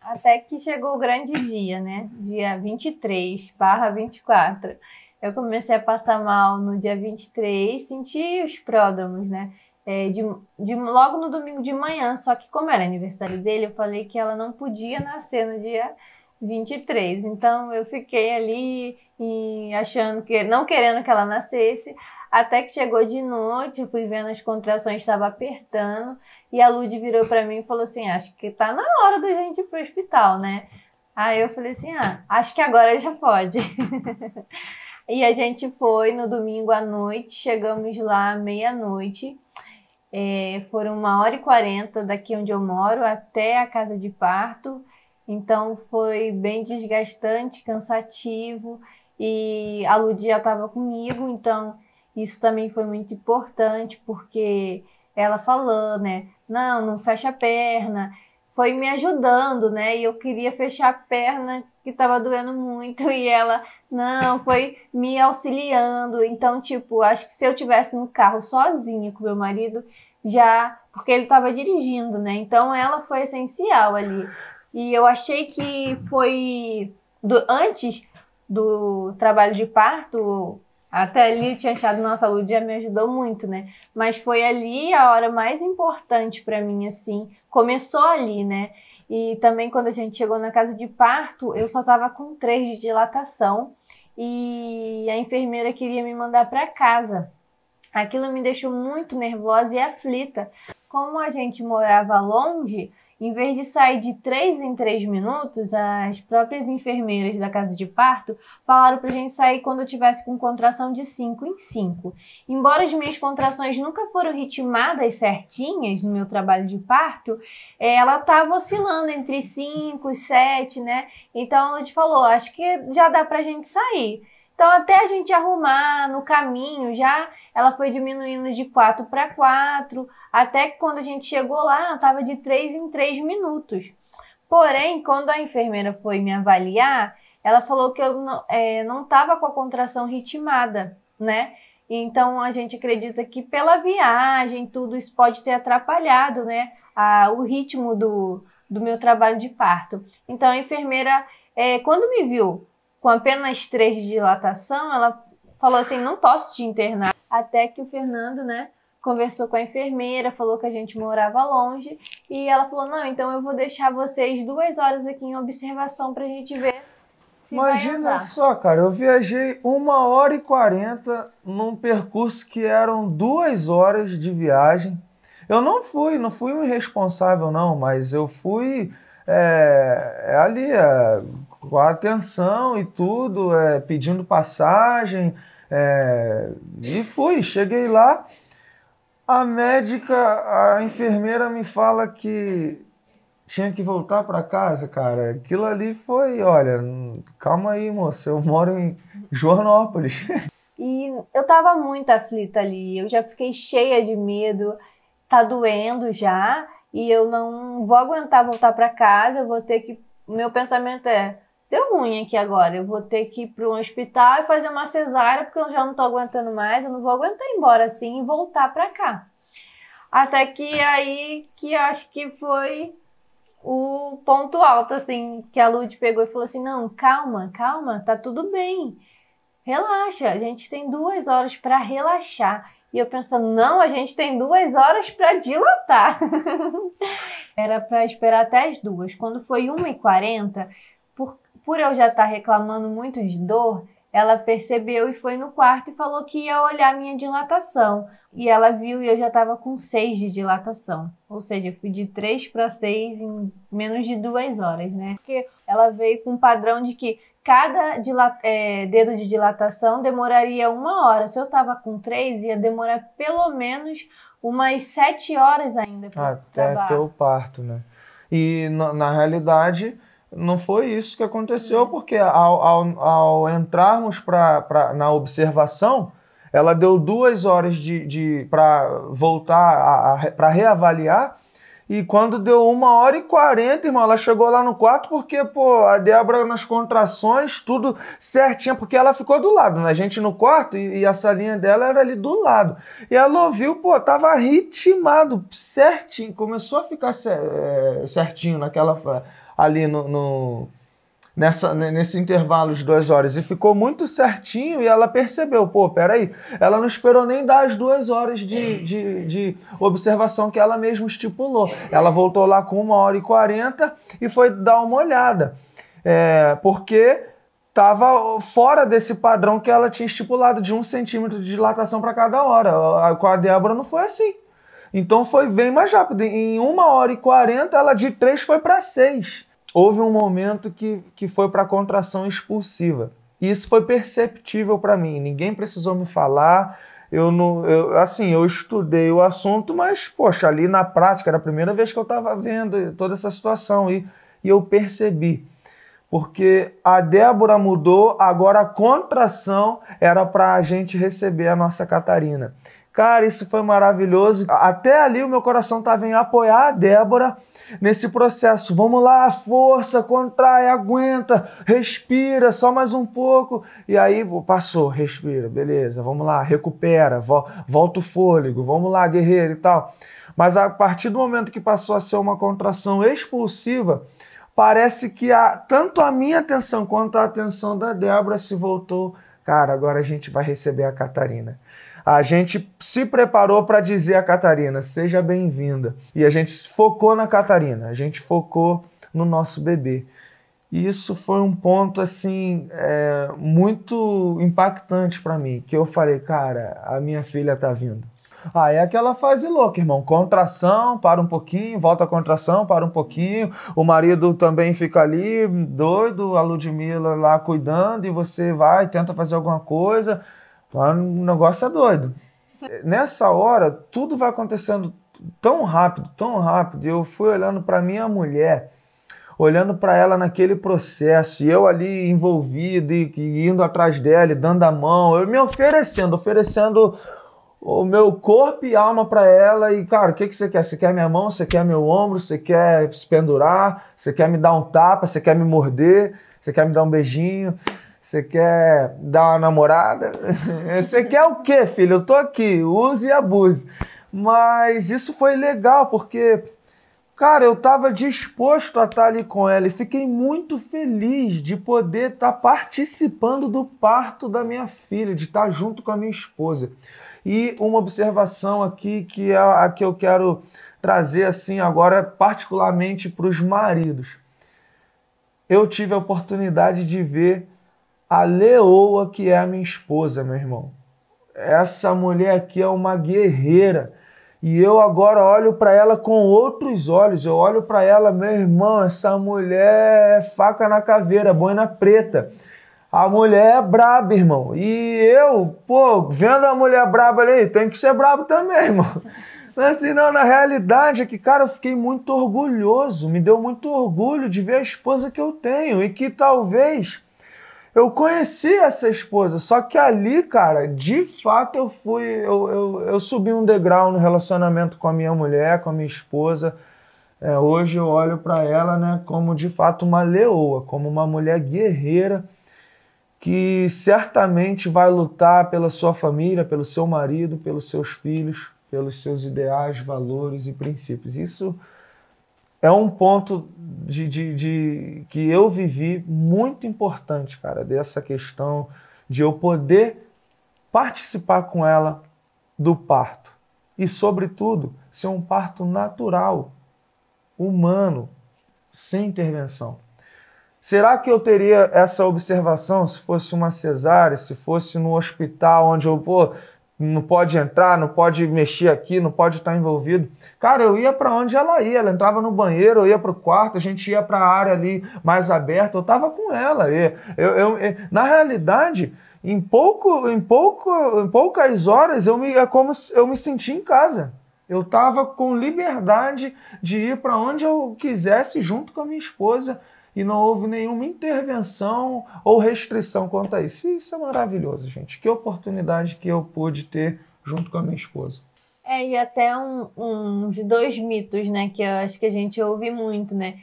Até que chegou o grande dia, né? Dia 23 barra 24. Eu comecei a passar mal no dia 23, senti os pródromos, né? É, de, de, logo no domingo de manhã, só que como era aniversário dele, eu falei que ela não podia nascer no dia 23. Então eu fiquei ali e achando que não querendo que ela nascesse, até que chegou de noite, eu fui vendo as contrações estava apertando e a Lud virou para mim e falou assim: "Acho que tá na hora da gente ir pro hospital, né?" Aí eu falei assim: "Ah, acho que agora já pode". e a gente foi no domingo à noite, chegamos lá meia-noite. É, foram uma hora e quarenta daqui onde eu moro até a casa de parto. Então foi bem desgastante, cansativo e a Ludi já estava comigo, então isso também foi muito importante porque ela falou, né? Não, não fecha a perna. Foi me ajudando, né? E eu queria fechar a perna que estava doendo muito e ela não, foi me auxiliando. Então, tipo, acho que se eu tivesse no carro sozinha com meu marido, já porque ele estava dirigindo, né? Então ela foi essencial ali. E eu achei que foi do, antes do trabalho de parto, até ali eu tinha achado nossa a Lud já me ajudou muito, né? Mas foi ali a hora mais importante para mim assim, começou ali, né? E também quando a gente chegou na casa de parto, eu só tava com três de dilatação e a enfermeira queria me mandar para casa. Aquilo me deixou muito nervosa e aflita. Como a gente morava longe, em vez de sair de 3 em 3 minutos, as próprias enfermeiras da casa de parto falaram pra gente sair quando eu tivesse com contração de 5 em 5. Embora as minhas contrações nunca foram ritmadas certinhas no meu trabalho de parto, é, ela tava oscilando entre 5 e 7, né? Então a gente falou, acho que já dá pra gente sair. Então, até a gente arrumar no caminho, já ela foi diminuindo de 4 para 4, até que quando a gente chegou lá, estava de 3 em 3 minutos. Porém, quando a enfermeira foi me avaliar, ela falou que eu não estava é, com a contração ritmada, né? Então a gente acredita que pela viagem, tudo isso pode ter atrapalhado, né? A, o ritmo do, do meu trabalho de parto. Então a enfermeira, é, quando me viu com apenas três de dilatação, ela falou assim: não posso te internar. Até que o Fernando, né, conversou com a enfermeira, falou que a gente morava longe e ela falou: não, então eu vou deixar vocês duas horas aqui em observação para a gente ver. Se Imagina só, cara, eu viajei uma hora e quarenta num percurso que eram duas horas de viagem. Eu não fui, não fui um irresponsável, não, mas eu fui é, é ali, é, com a atenção e tudo, é, pedindo passagem. É, e fui, cheguei lá. A médica, a enfermeira me fala que tinha que voltar para casa, cara. Aquilo ali foi, olha, calma aí, moça, eu moro em Joanópolis. E eu tava muito aflita ali, eu já fiquei cheia de medo, tá doendo já, e eu não vou aguentar voltar para casa, eu vou ter que. Meu pensamento é: deu ruim aqui agora, eu vou ter que ir para um hospital e fazer uma cesárea porque eu já não estou aguentando mais, eu não vou aguentar ir embora assim e voltar para cá. Até que aí que acho que foi o ponto alto, assim, que a Lud pegou e falou assim: não, calma, calma, tá tudo bem, relaxa, a gente tem duas horas para relaxar. E eu pensando, não, a gente tem duas horas para dilatar. Era para esperar até as duas. Quando foi 1h40, por eu já estar tá reclamando muito de dor, ela percebeu e foi no quarto e falou que ia olhar minha dilatação. E ela viu e eu já estava com 6 de dilatação. Ou seja, eu fui de 3 para 6 em menos de 2 horas, né? Porque ela veio com um padrão de que cada é, dedo de dilatação demoraria uma hora. Se eu estava com 3, ia demorar pelo menos umas 7 horas ainda. Até ter o parto, né? E na, na realidade não foi isso que aconteceu, uhum. porque ao, ao, ao entrarmos pra, pra, na observação, ela deu duas horas de, de para voltar, para reavaliar, e quando deu uma hora e quarenta, irmão, ela chegou lá no quarto porque, pô, a Débora nas contrações, tudo certinho, porque ela ficou do lado, né? A gente no quarto e, e a salinha dela era ali do lado. E ela ouviu, pô, tava ritmado, certinho, começou a ficar eh, certinho naquela ali no, no nessa, nesse intervalo de duas horas. E ficou muito certinho e ela percebeu, pô, peraí, ela não esperou nem dar as duas horas de, de, de observação que ela mesma estipulou. Ela voltou lá com uma hora e quarenta e foi dar uma olhada. É, porque estava fora desse padrão que ela tinha estipulado de um centímetro de dilatação para cada hora. Com a Débora não foi assim. Então foi bem mais rápido. Em uma hora e quarenta, ela de três foi para seis houve um momento que, que foi para contração expulsiva. E isso foi perceptível para mim, ninguém precisou me falar. Eu não, eu, assim, eu estudei o assunto, mas poxa, ali na prática era a primeira vez que eu estava vendo toda essa situação e, e eu percebi. Porque a Débora mudou, agora a contração era para a gente receber a nossa Catarina. Cara, isso foi maravilhoso. Até ali o meu coração estava em apoiar a Débora nesse processo. Vamos lá, força, contrai, aguenta, respira, só mais um pouco. E aí passou, respira, beleza, vamos lá, recupera, volta o fôlego, vamos lá, guerreiro e tal. Mas a partir do momento que passou a ser uma contração expulsiva, parece que a, tanto a minha atenção quanto a atenção da Débora se voltou. Cara, agora a gente vai receber a Catarina. A gente se preparou para dizer a Catarina, seja bem-vinda. E a gente focou na Catarina, a gente focou no nosso bebê. E isso foi um ponto assim é, muito impactante para mim, que eu falei, cara, a minha filha tá vindo. Ah, é aquela fase louca, irmão. Contração, para um pouquinho, volta a contração, para um pouquinho. O marido também fica ali, doido, a Ludmilla lá cuidando, e você vai, tenta fazer alguma coisa o negócio é doido. Nessa hora, tudo vai acontecendo tão rápido, tão rápido. Eu fui olhando para minha mulher, olhando para ela naquele processo, e eu ali envolvido e, e indo atrás dela, e dando a mão, eu me oferecendo, oferecendo o meu corpo e alma para ela e, cara, o que, que você quer? Você quer minha mão? Você quer meu ombro? Você quer se pendurar? Você quer me dar um tapa? Você quer me morder? Você quer me dar um beijinho? Você quer dar uma namorada? Você quer o quê, filho? Eu tô aqui, use e abuse. Mas isso foi legal, porque, cara, eu estava disposto a estar tá ali com ela e fiquei muito feliz de poder estar tá participando do parto da minha filha, de estar tá junto com a minha esposa. E uma observação aqui que é a que eu quero trazer assim agora, particularmente para os maridos. Eu tive a oportunidade de ver a leoa que é a minha esposa, meu irmão. Essa mulher aqui é uma guerreira. E eu agora olho para ela com outros olhos. Eu olho para ela, meu irmão, essa mulher é faca na caveira, boina preta. A mulher é braba, irmão. E eu, pô, vendo a mulher braba ali, tem que ser brabo também, irmão. Não é assim, não, na realidade é que, cara, eu fiquei muito orgulhoso, me deu muito orgulho de ver a esposa que eu tenho e que talvez eu conheci essa esposa, só que ali, cara, de fato eu fui, eu, eu, eu subi um degrau no relacionamento com a minha mulher, com a minha esposa. É, hoje eu olho para ela, né, como de fato uma leoa, como uma mulher guerreira que certamente vai lutar pela sua família, pelo seu marido, pelos seus filhos, pelos seus ideais, valores e princípios. Isso é um ponto de, de, de, que eu vivi muito importante, cara, dessa questão de eu poder participar com ela do parto e, sobretudo, ser um parto natural, humano, sem intervenção. Será que eu teria essa observação se fosse uma cesárea, se fosse no hospital onde eu pô, não pode entrar, não pode mexer aqui, não pode estar envolvido. Cara, eu ia para onde ela ia, ela entrava no banheiro, eu ia para o quarto, a gente ia para a área ali mais aberta, eu estava com ela. Eu, eu, na realidade, em, pouco, em, pouco, em poucas horas eu me, é como eu me senti em casa. Eu estava com liberdade de ir para onde eu quisesse junto com a minha esposa e não houve nenhuma intervenção ou restrição quanto a isso. Isso é maravilhoso, gente. Que oportunidade que eu pude ter junto com a minha esposa. É, e até um, um de dois mitos, né, que eu acho que a gente ouve muito, né?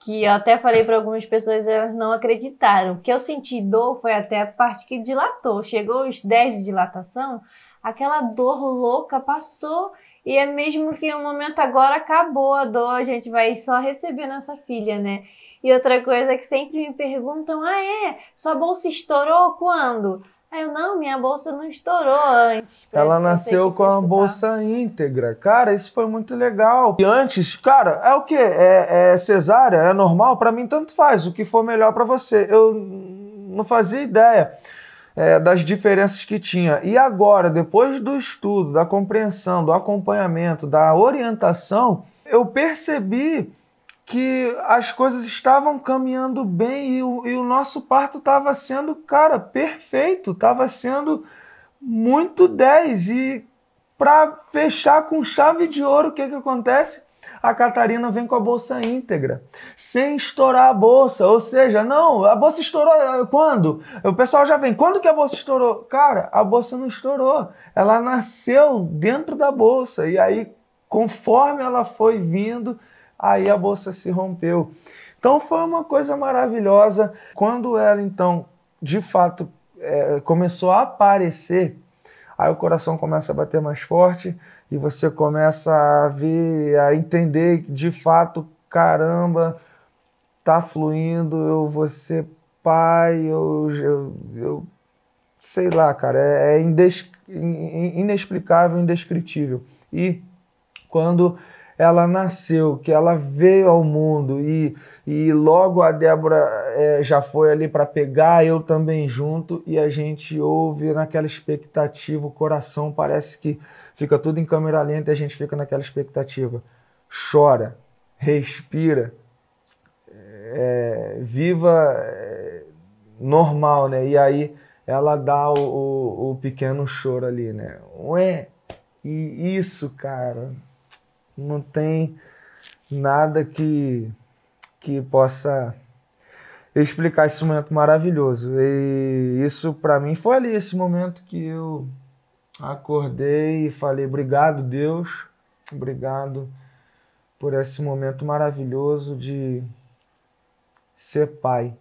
Que eu até falei para algumas pessoas, elas não acreditaram. O que eu senti dor foi até a parte que dilatou. Chegou os 10 de dilatação, aquela dor louca passou e é mesmo que o momento agora acabou a dor, a gente vai só receber nossa filha, né? E outra coisa que sempre me perguntam: ah, é? Sua bolsa estourou quando? Aí eu, não, minha bolsa não estourou antes. Ela nasceu com a bolsa íntegra. Cara, isso foi muito legal. E antes, cara, é o quê? É, é cesárea? É normal? para mim, tanto faz. O que for melhor para você. Eu não fazia ideia é, das diferenças que tinha. E agora, depois do estudo, da compreensão, do acompanhamento, da orientação, eu percebi que as coisas estavam caminhando bem e o, e o nosso parto estava sendo, cara, perfeito, estava sendo muito 10. E para fechar com chave de ouro, o que, que acontece? A Catarina vem com a bolsa íntegra, sem estourar a bolsa. Ou seja, não, a bolsa estourou eh, quando? O pessoal já vem, quando que a bolsa estourou? Cara, a bolsa não estourou. Ela nasceu dentro da bolsa. E aí, conforme ela foi vindo, aí a bolsa se rompeu. Então foi uma coisa maravilhosa. Quando ela então, de fato, é, começou a aparecer, aí o coração começa a bater mais forte e você começa a ver, a entender que de fato, caramba, tá fluindo, eu vou ser pai, eu, eu, eu sei lá, cara, é, é indes, inexplicável, indescritível. E quando ela nasceu, que ela veio ao mundo e, e logo a Débora é, já foi ali para pegar, eu também junto, e a gente ouve naquela expectativa, o coração parece que fica tudo em câmera lenta e a gente fica naquela expectativa. Chora, respira, é, viva é, normal, né? E aí ela dá o, o, o pequeno choro ali, né? Ué, e isso, cara não tem nada que, que possa explicar esse momento maravilhoso. E isso para mim foi ali esse momento que eu acordei e falei: "Obrigado, Deus. Obrigado por esse momento maravilhoso de ser pai".